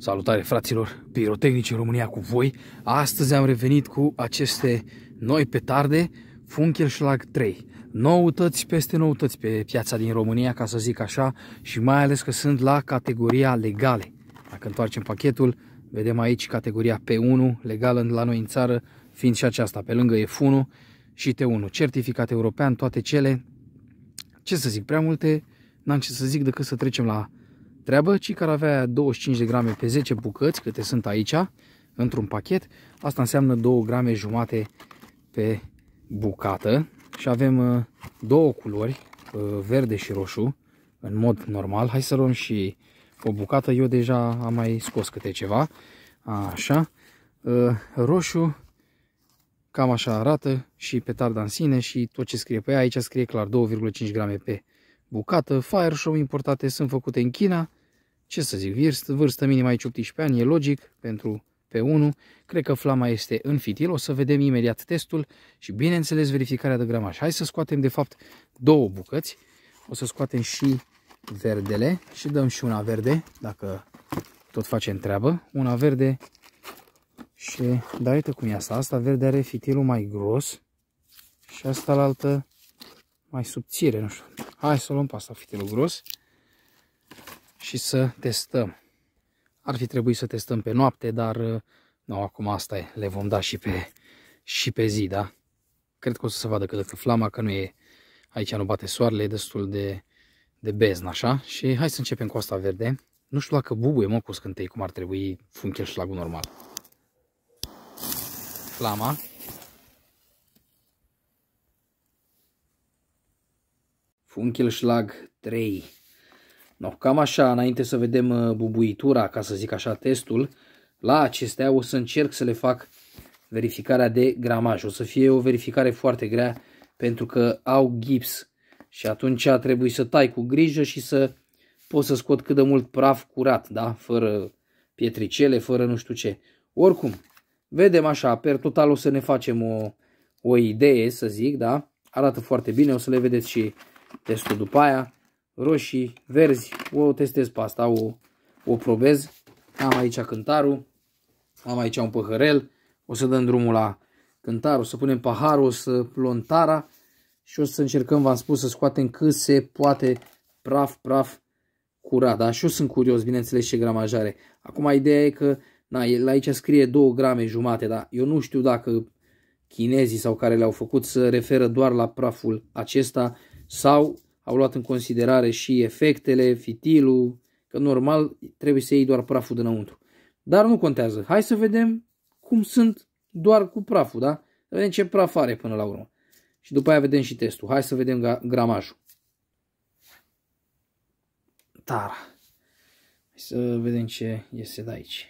Salutare fraților, pirotehnici în România cu voi. Astăzi am revenit cu aceste noi petarde Funkelschlag 3. Noutăți peste noutăți pe piața din România, ca să zic așa, și mai ales că sunt la categoria legale. Dacă întoarcem pachetul, vedem aici categoria P1, legală la noi în țară, fiind și aceasta, pe lângă F1 și T1. Certificat european, toate cele, ce să zic, prea multe, n-am ce să zic decât să trecem la treabă, ci care avea 25 de grame pe 10 bucăți, câte sunt aici, într-un pachet. Asta înseamnă 2 grame jumate pe bucată și avem uh, două culori, uh, verde și roșu, în mod normal. Hai să luăm și o bucată, eu deja am mai scos câte ceva. Așa, uh, roșu, cam așa arată și petarda în sine și tot ce scrie pe ea. Aici scrie clar 2,5 grame pe bucată. show importate sunt făcute în China ce să zic, vârstă minimă ai 18 ani, e logic pentru P1, cred că flama este în fitil, o să vedem imediat testul și bineînțeles verificarea de gramaj. Hai să scoatem de fapt două bucăți, o să scoatem și verdele și dăm și una verde, dacă tot facem treabă, una verde și da, uite cum e asta, asta verde are fitilul mai gros și asta la altă mai subțire, nu știu. Hai să luăm pe asta fitilul gros și să testăm. Ar fi trebuit să testăm pe noapte, dar uh, nu, acum asta e, le vom da și pe, și pe zi, da? Cred că o să se vadă că de flama, că nu e, aici nu bate soarele, e destul de, de beznă, așa? Și hai să începem cu asta verde. Nu știu dacă bubuie, mă, cu scântei, cum ar trebui funchel lagul normal. Flama. Funchel șlag 3. No, cam așa, înainte să vedem uh, bubuitura, ca să zic așa, testul, la acestea o să încerc să le fac verificarea de gramaj. O să fie o verificare foarte grea pentru că au gips și atunci trebuie să tai cu grijă și să pot să scot cât de mult praf curat, da? Fără pietricele, fără nu știu ce. Oricum, vedem așa, per total o să ne facem o, o idee, să zic, da? Arată foarte bine, o să le vedeți și testul după aia roșii, verzi. O testez pe asta, o, o probez. Am aici cântarul, am aici un păhărel. O să dăm drumul la cântar, o să punem paharul, o să luăm tara și o să încercăm, v-am spus, să scoatem cât se poate praf, praf curat. Da, și eu sunt curios, bineînțeles, ce gramajare. Acum, ideea e că na, la aici scrie 2 grame jumate, dar eu nu știu dacă chinezii sau care le-au făcut să referă doar la praful acesta sau au luat în considerare și efectele, fitilul, că normal trebuie să iei doar praful dinăuntru. Dar nu contează. Hai să vedem cum sunt doar cu praful, da? Să vedem ce praf are până la urmă. Și după aia vedem și testul. Hai să vedem gramajul. Tara. să vedem ce iese de aici.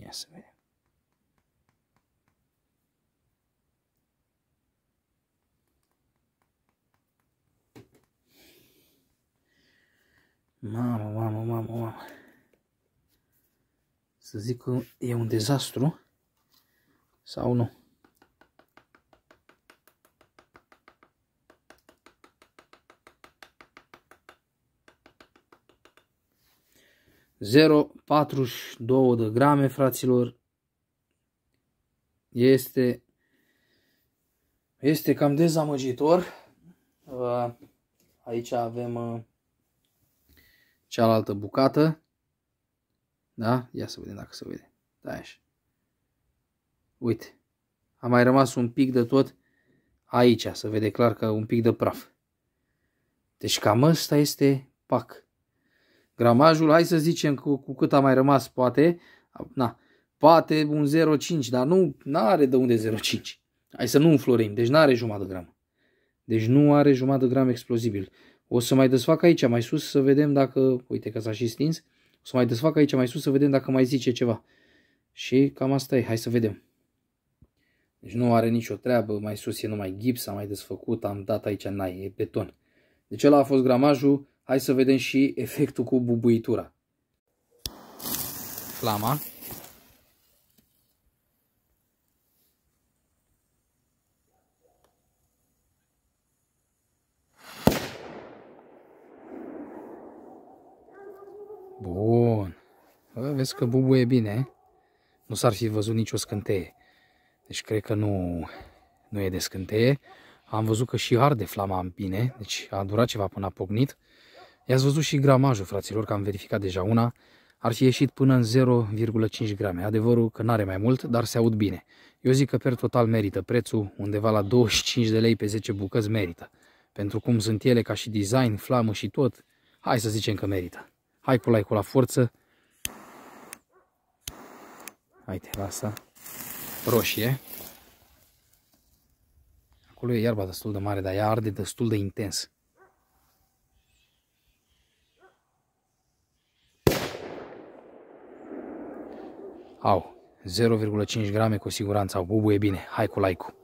Ia să vedem. Mamă, mamă, mamă, mamă. Să zic că e un dezastru sau nu. Zero 42 de grame, fraților. Este este cam dezamăgitor. Uh, aici avem uh, cealaltă bucată. Da? Ia să vedem dacă se vede. Da, așa. Uite. A mai rămas un pic de tot aici. Se vede clar că un pic de praf. Deci cam ăsta este pac. Gramajul, hai să zicem cu, cu cât a mai rămas, poate, na, poate un 0,5, dar nu are de unde 0,5. Hai să nu înflorim, deci nu are jumătate de gram. Deci nu are jumătate de gram explozibil. O să mai desfac aici mai sus să vedem dacă, uite că s-a și stins, o să mai desfac aici mai sus să vedem dacă mai zice ceva. Și cam asta e, hai să vedem. Deci nu are nicio treabă, mai sus e numai gips, am mai desfăcut, am dat aici, n-ai, e beton. Deci ăla a fost gramajul, hai să vedem și efectul cu bubuitura. Flama, Bun. Bă, vezi că bubuie bine. Nu s-ar fi văzut nicio scânteie. Deci cred că nu, nu e de scânteie. Am văzut că și arde flama în bine, deci a durat ceva până a pocnit. I-ați văzut și gramajul, fraților, că am verificat deja una. Ar fi ieșit până în 0,5 grame. Adevărul că n-are mai mult, dar se aud bine. Eu zic că per total merită prețul, undeva la 25 de lei pe 10 bucăți merită. Pentru cum sunt ele ca și design, flamă și tot, hai să zicem că merită. Hai cu laicul la forță. Haide, lasă. Roșie. Acolo e iarba destul de mare, dar ea arde destul de intens. Au, 0,5 grame cu siguranță au. bubuie bine. Hai cu like -ul.